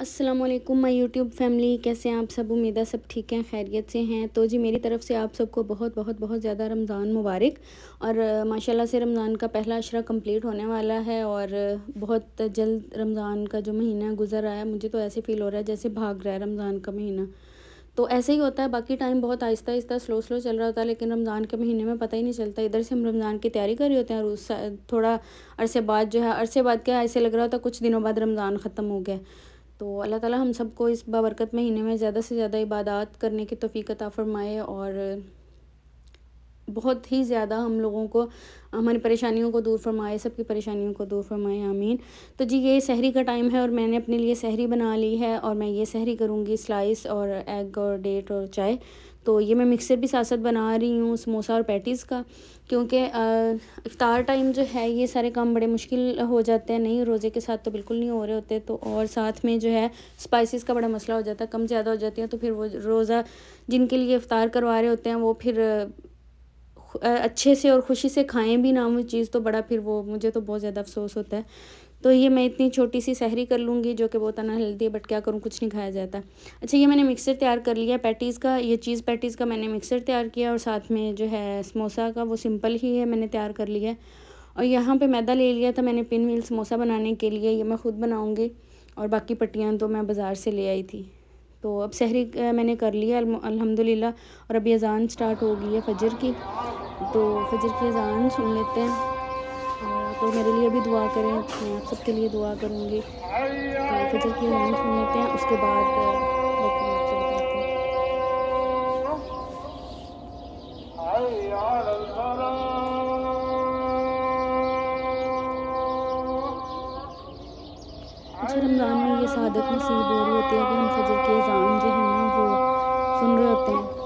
Aslam my YouTube family कैसे हैं आप सब उम्मीदा सब ठीक हैं खैरियत से हैं तो जी मेरी तरफ से आप सबको बहुत बहुत बहुत ज़्यादा रमज़ान मुबारक और माशाल्लाह से रमज़ान का पहला अशरा कंप्लीट होने वाला है और बहुत जल्द रमज़ान का जो महीना गुजर रहा है मुझे तो ऐसे फील हो रहा है जैसे भाग रहा है रमज़ान का महीना तो ऐसे ही होता है बाकी टाइम बहुत आहिस्ता आहिस्ता स्लो स्लो चल रहा होता है लेकिन रमज़ान के महीने में पता ही नहीं चलता इधर से हम रमज़ान की तैयारी कर रहे होते हैं और उस थोड़ा अरसे बाद जो है अरसे बाद क्या ऐसे लग रहा होता है कुछ दिनों बाद रमज़ान ख़त्म हो गया तो अल्लाह ताला हम सबको इस बाबरकत महीने में ज़्यादा से ज़्यादा इबादत करने की तोफ़ी अता फ़रमाए और बहुत ही ज़्यादा हम लोगों को हमारी परेशानियों को दूर फरमाए सबकी परेशानियों को दूर फरमाए आमीन तो जी ये सहरी का टाइम है और मैंने अपने लिए सहरी बना ली है और मैं ये सहरी करूँगी स्लाइस और एग और डेट और चाय तो ये मैं मिक्सर भी साथ साथ बना रही हूँ समोसा और पैटीज़ का क्योंकि इफ्तार टाइम जो है ये सारे काम बड़े मुश्किल हो जाते हैं नहीं रोज़े के साथ तो बिल्कुल नहीं हो रहे होते तो और साथ में जो है स्पाइसेस का बड़ा मसला हो जाता है कम ज़्यादा हो जाती है तो फिर वो रोज़ा जिनके लिए इफ़ार करवा रहे होते हैं वो फिर अच्छे से और ख़ुशी से खाएं भी ना वो चीज़ तो बड़ा फिर वो मुझे तो बहुत ज़्यादा अफसोस होता है तो ये मैं इतनी छोटी सी सहरी कर लूँगी जो कि बहुत अनहेल्दी है बट क्या करूँ कुछ नहीं खाया जाता अच्छा ये मैंने मिक्सर तैयार कर लिया पैटीज़ का ये चीज़ पैटीज़ का मैंने मिक्सर तैयार किया और साथ में जो है समोसा का वो सिंपल ही है मैंने तैयार कर लिया और यहाँ पर मैदा ले लिया था मैंने पिन मिल समोसा बनाने के लिए ये मैं ख़ुद बनाऊँगी और बाकी पट्टियाँ तो मैं बाज़ार से ले आई थी तो अब सहरी मैंने कर लिया अलहमदिल्ला और अभी अजान स्टार्ट हो गई है फजर की तो फजर की अजान सुन लेते हैं और आप लोग मेरे लिए भी दुआ करें मैं आप सबके लिए दुआ करूँगी तो फजर की अजान सुन लेते हैं उसके बाद अच्छा, रमज़ान में ये शहादत नसीब हो रही होती है कि हम फजर की अजान जो है ना वो सुन रहे होते हैं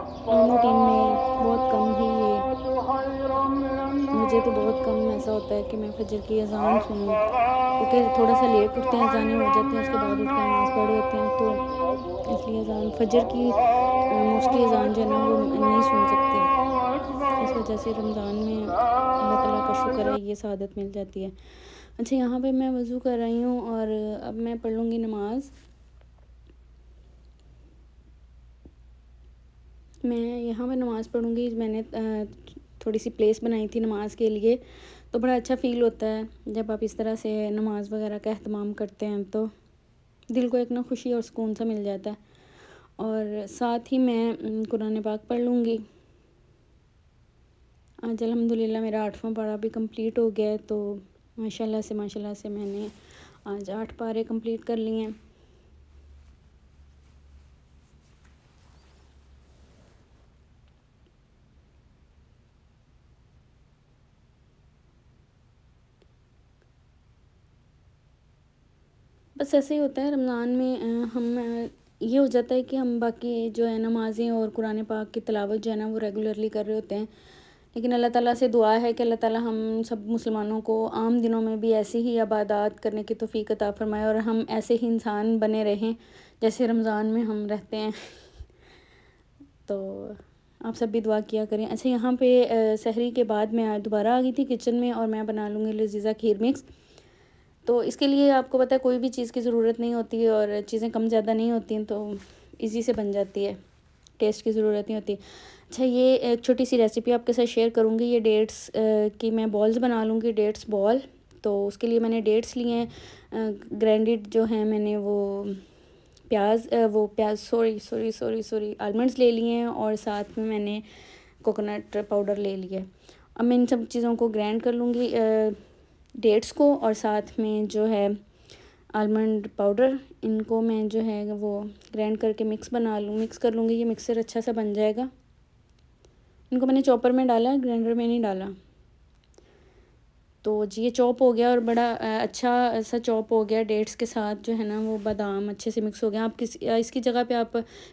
दोनों टीम में बहुत कम ही ये मुझे तो बहुत कम ऐसा होता है कि मैं फजर की अजान सुनूँ क्योंकि थोड़ा सा लेट उठते हैं अजानें हो जाती हैं उसके बाद उठते हैं नमाज पढ़े होते हैं तो इसलिए अजान फजर की मोस्टली अजान जो है ना वो नहीं सुन सकते इस वजह से रमज़ान में अल्लाह ताला का शुक्र है ये शहादत मिल जाती है अच्छा यहाँ पे मैं वज़ू कर रही हूँ और अब मैं पढ़ लूँगी नमाज़ मैं यहाँ पर नमाज़ पढ़ूँगी मैंने थोड़ी सी प्लेस बनाई थी नमाज़ के लिए तो बड़ा अच्छा फ़ील होता है जब आप इस तरह से नमाज़ वगैरह का अहतमाम करते हैं तो दिल को एक ना खुशी और सुकून सा मिल जाता है और साथ ही मैं कुरान पाक पढ़ लूँगी आज अलहमदिल्ला मेरा आठवां पारा भी कंप्लीट हो गया है तो माशाल्लाह से माशाल्लाह से मैंने आज आठ पारे कंप्लीट कर लिए हैं बस ऐसे ही होता है रमज़ान में हम ये हो जाता है कि हम बाकी जो है नमाज़ें और कुरान पाक की तलावत जो है ना वो रेगुलरली कर रहे होते हैं लेकिन अल्लाह ताला से दुआ है कि अल्लाह ताला हम सब मुसलमानों को आम दिनों में भी ऐसी ही आबादात करने की तोफ़ी अता फ़रमाए और हम ऐसे ही इंसान बने रहें जैसे रमज़ान में हम रहते हैं तो आप सब भी दुआ किया करें अच्छा यहाँ पे सहरी के बाद मैं दोबारा आ गई थी किचन में और मैं बना लूँगी लजीज़ा खीर मिक्स तो इसके लिए आपको पता है कोई भी चीज़ की ज़रूरत नहीं होती है और चीज़ें कम ज़्यादा नहीं होती हैं तो इजी से बन जाती है टेस्ट की ज़रूरत नहीं होती अच्छा ये एक छोटी सी रेसिपी आपके साथ शेयर करूँगी ये डेट्स की मैं बॉल्स बना लूँगी डेट्स बॉल तो उसके लिए मैंने डेट्स लिए हैं ग्रैंडेड जो हैं मैंने वो प्याज वो प्याज sorry sorry sorry sorry almonds ले लिए हैं और साथ में मैंने कोकोनट पाउडर ले लिया अब मैं इन सब चीज़ों को ग्रैंड कर लूँगी डेट्स को और साथ में जो है आलमंड पाउडर इनको मैं जो है वो ग्राइंड करके मिक्स बना लूँ मिक्स कर लूँगी ये मिक्सर अच्छा सा बन जाएगा इनको मैंने चॉपर में डाला ग्राइंडर में नहीं डाला तो जी ये चॉप हो गया और बड़ा अच्छा ऐसा चॉप हो गया डेट्स के साथ जो है ना वो बादाम अच्छे से मिक्स हो गया आप किस इसकी जगह पे आप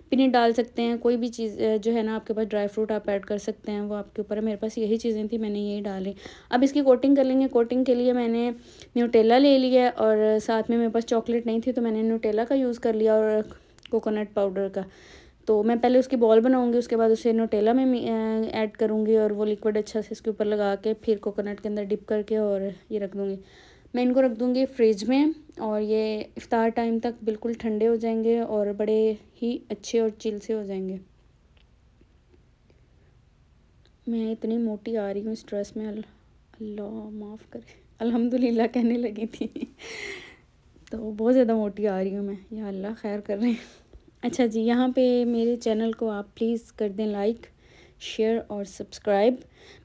पिनी डाल सकते हैं कोई भी चीज़ जो है ना आपके पास ड्राई फ्रूट आप ऐड कर सकते हैं वो आपके ऊपर है मेरे पास यही चीज़ें थी मैंने यही डाली अब इसकी कोटिंग कर लेंगे कोटिंग के लिए मैंने न्यूटेला ले लिया और साथ में मेरे पास चॉकलेट नहीं थी तो मैंने न्यूटेला का यूज़ कर लिया और कोकोनट पाउडर का तो मैं पहले उसकी बॉल बनाऊंगी उसके बाद उसे नोटेला में ऐड करूँगी और वो लिक्विड अच्छा से इसके ऊपर लगा के फिर कोकोनट के अंदर डिप करके और ये रख दूँगी मैं इनको रख दूँगी फ्रिज में और ये इफ़ार टाइम तक बिल्कुल ठंडे हो जाएंगे और बड़े ही अच्छे और चिल से हो जाएंगे मैं इतनी मोटी आ रही हूँ इस ड्रेस में अल्लाह माफ़ करे अल्हम्दुलिल्लाह कहने लगी थी तो बहुत ज़्यादा मोटी आ रही हूँ मैं या अल्लाह खैर कर रही हूँ अच्छा जी यहाँ पे मेरे चैनल को आप प्लीज़ कर दें लाइक शेयर और सब्सक्राइब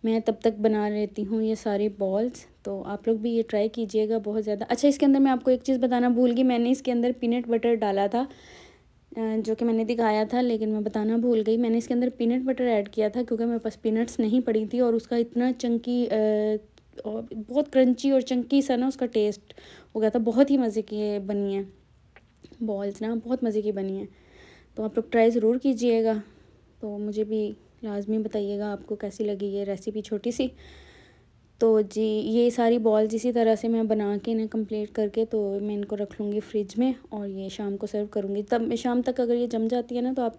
मैं तब तक बना लेती हूँ ये सारे बॉल्स तो आप लोग भी ये ट्राई कीजिएगा बहुत ज़्यादा अच्छा इसके अंदर मैं आपको एक चीज़ बताना भूल गई मैंने इसके अंदर पीनट बटर डाला था जो कि मैंने दिखाया था लेकिन मैं बताना भूल गई मैंने इसके अंदर पीनट बटर ऐड किया था क्योंकि मेरे पास पीनट्स नहीं पड़ी थी और उसका इतना चंकी और बहुत क्रंची और चंकी सा ना उसका टेस्ट हो गया था बहुत ही मज़े की बनी है बॉल्स ना बहुत मज़े की बनी है तो आप लोग ट्राई ज़रूर कीजिएगा तो मुझे भी लाजमी बताइएगा आपको कैसी लगी ये रेसिपी छोटी सी तो जी ये सारी बॉल्स इसी तरह से मैं बना के इन्हें कंप्लीट करके तो मैं इनको रख लूँगी फ्रिज में और ये शाम को सर्व करूँगी तब शाम तक अगर ये जम जाती है ना तो आप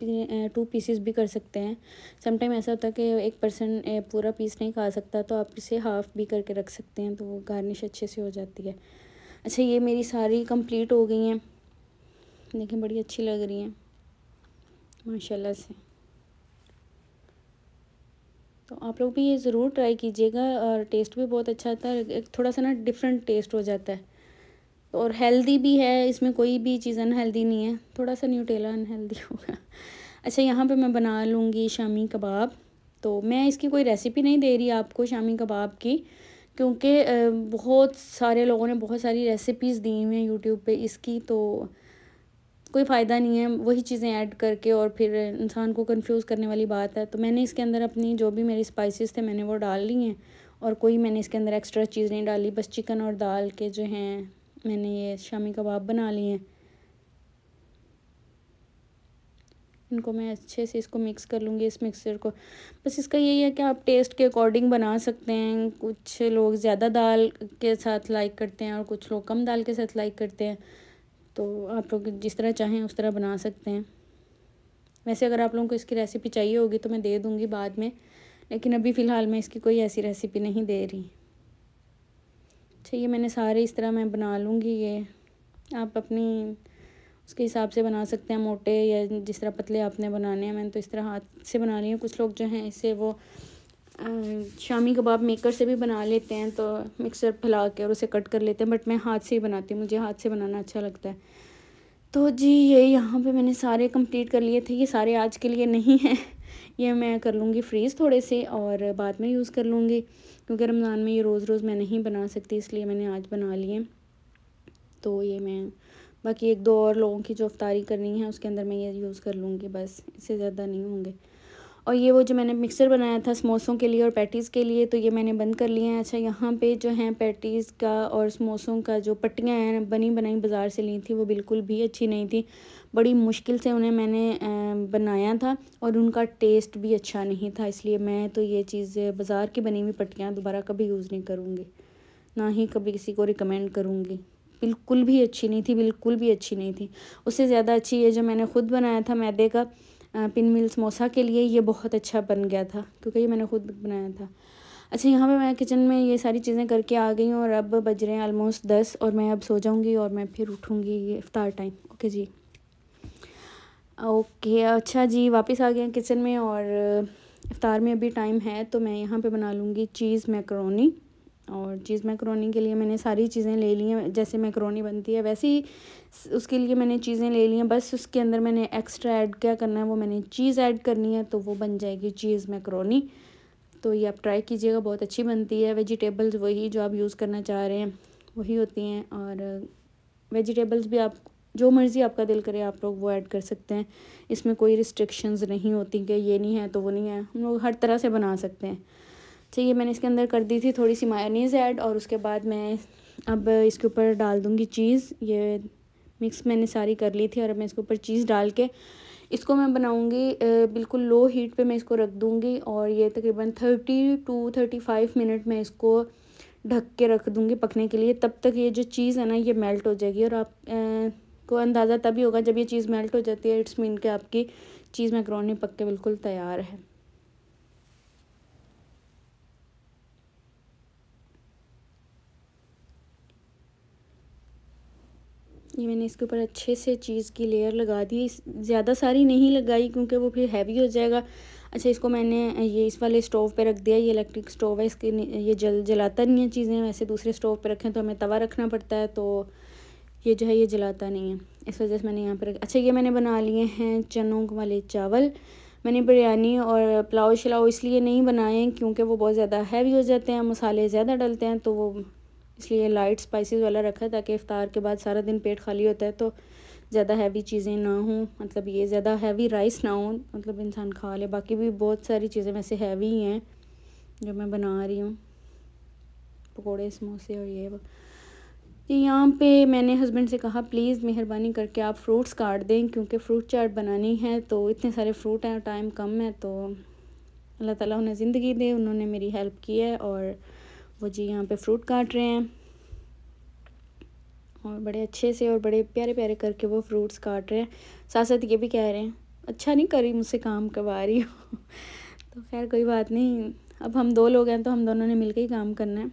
टू पीसेस भी कर सकते हैं समटाइम ऐसा होता है कि एक पर्सन पूरा पीस नहीं खा सकता तो आप इसे हाफ़ भी करके रख सकते हैं तो वो गार्निश अच्छे से हो जाती है अच्छा ये मेरी सारी कम्प्लीट हो गई हैं देखें बड़ी अच्छी लग रही हैं माशाल्लाह से तो आप लोग भी ये ज़रूर ट्राई कीजिएगा और टेस्ट भी बहुत अच्छा आता है थोड़ा सा ना डिफरेंट टेस्ट हो जाता है और हेल्दी भी है इसमें कोई भी चीज़ अनहेल्दी नहीं है थोड़ा सा न्यूटेला अनहेल्दी होगा अच्छा यहाँ पे मैं बना लूँगी शामी कबाब तो मैं इसकी कोई रेसिपी नहीं दे रही आपको शामी कबाब की क्योंकि बहुत सारे लोगों ने बहुत सारी रेसिपीज़ दी हुई हैं यूट्यूब पे इसकी तो कोई फ़ायदा नहीं है वही चीज़ें ऐड करके और फिर इंसान को कंफ्यूज करने वाली बात है तो मैंने इसके अंदर अपनी जो भी मेरी स्पाइसेस थे मैंने वो डाल ली हैं और कोई मैंने इसके अंदर एक्स्ट्रा चीज़ नहीं डाली बस चिकन और दाल के जो हैं मैंने ये शामी कबाब बना लिए हैं इनको मैं अच्छे से इसको मिक्स कर लूँगी इस मिक्सर को बस इसका यही है कि आप टेस्ट के अकॉर्डिंग बना सकते हैं कुछ लोग ज़्यादा दाल के साथ लाइक करते हैं और कुछ लोग कम दाल के साथ लाइक करते हैं तो आप लोग जिस तरह चाहें उस तरह बना सकते हैं वैसे अगर आप लोगों को इसकी रेसिपी चाहिए होगी तो मैं दे दूँगी बाद में लेकिन अभी फ़िलहाल मैं इसकी कोई ऐसी रेसिपी नहीं दे रही अच्छा ये मैंने सारे इस तरह मैं बना लूँगी ये आप अपनी उसके हिसाब से बना सकते हैं मोटे या जिस तरह पतले आपने बनाने हैं मैंने तो इस तरह हाथ से बना रही हूँ कुछ लोग जो हैं इसे वो शामी कबाब मेकर से भी बना लेते हैं तो मिक्सर फैला के और उसे कट कर लेते हैं बट मैं हाथ से ही बनाती हूँ मुझे हाथ से बनाना अच्छा लगता है तो जी ये यहाँ पे मैंने सारे कंप्लीट कर लिए थे ये सारे आज के लिए नहीं हैं ये मैं कर लूँगी फ्रीज़ थोड़े से और बाद में यूज़ कर लूँगी क्योंकि रमज़ान में ये रोज़ रोज़ मैं नहीं बना सकती इसलिए मैंने आज बना लिए तो ये मैं बाकी एक दो और लोगों की जो अफ्तारी करनी है उसके अंदर मैं ये यूज़ कर लूँगी बस इससे ज़्यादा नहीं होंगे और ये वो जो मैंने मिक्सर बनाया था समोसों के लिए और पैटीज़ के लिए तो ये मैंने बंद कर लिए हैं अच्छा यहाँ पे जो है पैटीज़ का और समोसों का जो पट्टियाँ हैं बनी बनाई बाज़ार से ली थी वो बिल्कुल भी अच्छी नहीं थी बड़ी मुश्किल से उन्हें मैंने बनाया था और उनका टेस्ट भी अच्छा नहीं था इसलिए मैं तो ये चीज़ बाज़ार की बनी हुई पट्टियाँ दोबारा कभी यूज़ नहीं करूँगी ना ही कभी किसी को रिकमेंड करूँगी बिल्कुल भी अच्छी नहीं थी बिल्कुल भी अच्छी नहीं थी उससे ज़्यादा अच्छी ये जो मैंने ख़ुद बनाया था मैदे का पिन मिल समोसा के लिए ये बहुत अच्छा बन गया था क्योंकि ये मैंने खुद बनाया था अच्छा यहाँ पे मैं किचन में ये सारी चीज़ें करके आ गई हूँ और अब बज रहे हैं आलमोस्ट दस और मैं अब सो जाऊँगी और मैं फिर उठूँगी ये टाइम ओके जी ओके अच्छा जी वापस आ गए हैं किचन में और इफ़ार में अभी टाइम है तो मैं यहाँ पे बना लूँगी चीज़ मैक्रोनी और चीज़ मैक्रोनी के लिए मैंने सारी चीज़ें ले ली हैं जैसे मैक्रोनी बनती है वैसे ही उसके लिए मैंने चीज़ें ले ली हैं बस उसके अंदर मैंने एक्स्ट्रा ऐड क्या करना है वो मैंने चीज़ ऐड करनी है तो वो बन जाएगी चीज़ मैक्रोनी तो ये आप ट्राई कीजिएगा बहुत अच्छी बनती है वेजिटेबल्स वही जो आप यूज़ करना चाह रहे हैं वही होती हैं और वेजिटेबल्स भी आप जो मर्ज़ी आपका दिल करे आप लोग वो ऐड कर सकते हैं इसमें कोई रिस्ट्रिक्शंस नहीं होती कि ये नहीं है तो वो नहीं है हम लोग हर तरह से बना सकते हैं तो ये मैंने इसके अंदर कर दी थी थोड़ी सी मायोनीज़ ऐड और उसके बाद मैं अब इसके ऊपर डाल दूँगी चीज़ ये मिक्स मैंने सारी कर ली थी और अब मैं इसके ऊपर चीज़ डाल के इसको मैं बनाऊंगी बिल्कुल लो हीट पे मैं इसको रख दूंगी और ये तकरीबन thirty two thirty five minute में इसको ढक के रख दूंगी पकने के लिए तब तक ये जो चीज़ है ना ये मेल्ट हो जाएगी और आप ए, को अंदाज़ा तभी होगा जब ये चीज़ मेल्ट हो जाती है इट्स मीन के आपकी चीज़ मैक्रोनी पक के बिल्कुल तैयार है ये मैंने इसके ऊपर अच्छे से चीज़ की लेयर लगा दी ज़्यादा सारी नहीं लगाई क्योंकि वो फिर हैवी हो जाएगा अच्छा इसको मैंने ये इस वाले स्टोव पे रख दिया ये इलेक्ट्रिक स्टोव है इसके ये जल जलाता नहीं है चीज़ें वैसे दूसरे स्टोव पे रखें तो हमें तवा रखना पड़ता है तो ये जो है ये जलाता नहीं है इस वजह से मैंने यहाँ पर अच्छा ये मैंने बना लिए हैं चनों वाले चावल मैंने बिरयानी और पुलाव शलाव इसलिए नहीं बनाए क्योंकि वो बहुत ज़्यादा हैवी हो जाते हैं मसाले ज़्यादा डलते हैं तो वो इसलिए लाइट स्पाइसेस वाला रखा है ताकि इफ़ार के बाद सारा दिन पेट खाली होता है तो ज़्यादा हैवी चीज़ें ना हों मतलब ये ज़्यादा हैवी राइस ना हो मतलब इंसान खा ले बाकी भी बहुत सारी चीज़ें वैसे हैवी ही हैं जो मैं बना रही हूँ पकौड़े समोसे और ये जी यहाँ पे मैंने हस्बैंड से कहा प्लीज़ मेहरबानी करके आप फ्रूट्स काट दें क्योंकि फ्रूट चाट बनानी है तो इतने सारे फ्रूट हैं और टाइम कम है तो अल्लाह ताला उन्हें ज़िंदगी दे उन्होंने मेरी हेल्प की है और वो जी यहाँ पे फ्रूट काट रहे हैं और बड़े अच्छे से और बड़े प्यारे प्यारे करके वो फ्रूट्स काट रहे हैं साथ साथ ये भी कह रहे हैं अच्छा नहीं करी मुझसे काम करवा रही हो तो खैर कोई बात नहीं अब हम दो लोग हैं तो हम दोनों ने मिलकर ही काम करना है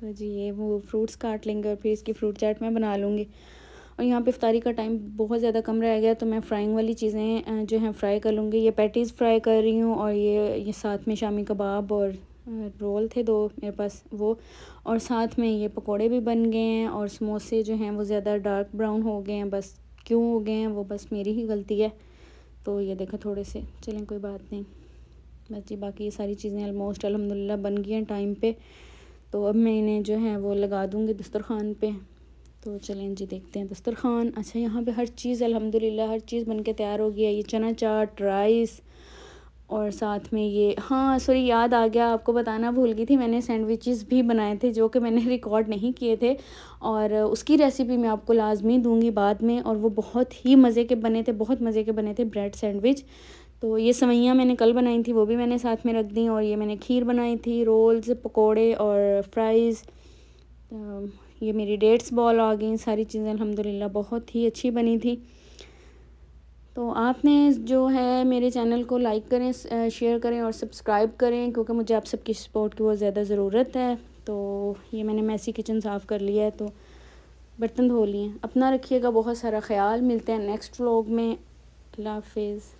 तो जी ये वो फ्रूट्स काट लेंगे और फिर इसकी फ्रूट चाट मैं बना लूँगी और यहाँ पे इफ्तारी का टाइम बहुत ज़्यादा कम रह गया तो मैं फ्राइंग वाली चीज़ें जो हैं फ्राई कर लूँगी ये पैटीज़ फ्राई कर रही हूँ और ये ये साथ में शामी कबाब और रोल थे दो मेरे पास वो और साथ में ये पकोड़े भी बन गए हैं और समोसे जो हैं वो ज़्यादा डार्क ब्राउन हो गए हैं बस क्यों हो गए हैं वो बस मेरी ही गलती है तो ये देखो थोड़े से चलें कोई बात नहीं बस जी बाकी ये सारी चीज़ें आलमोस्ट अलहमदिल्ला बन गई हैं टाइम पे तो अब मैं इन्हें जो है वो लगा दूँगी दस्तरखान पे तो चलें जी देखते हैं दस्तरखान अच्छा यहाँ पे हर चीज़ अल्हम्दुलिल्लाह हर चीज़ बन के तैयार हो गया ये चना चाट राइस और साथ में ये हाँ सॉरी याद आ गया आपको बताना भूल गई थी मैंने सैंडविचेस भी बनाए थे जो कि मैंने रिकॉर्ड नहीं किए थे और उसकी रेसिपी मैं आपको लाजमी दूंगी बाद में और वो बहुत ही मज़े के बने थे बहुत मज़े के बने थे ब्रेड सैंडविच तो ये सवैयाँ मैंने कल बनाई थी वो भी मैंने साथ में रख दी और ये मैंने खीर बनाई थी रोल्स पकौड़े और फ्राइज़ ये मेरी डेट्स बॉल आ गई सारी चीज़ें अलहमदिल्ला बहुत ही अच्छी बनी थी तो आपने जो है मेरे चैनल को लाइक करें शेयर करें और सब्सक्राइब करें क्योंकि मुझे आप सबकी सपोर्ट की बहुत ज़्यादा ज़रूरत है तो ये मैंने मैसी किचन साफ़ कर लिया है तो बर्तन धो लिए अपना रखिएगा बहुत सारा ख्याल मिलते हैं नेक्स्ट व्लॉग में अल्लाह हाफिज़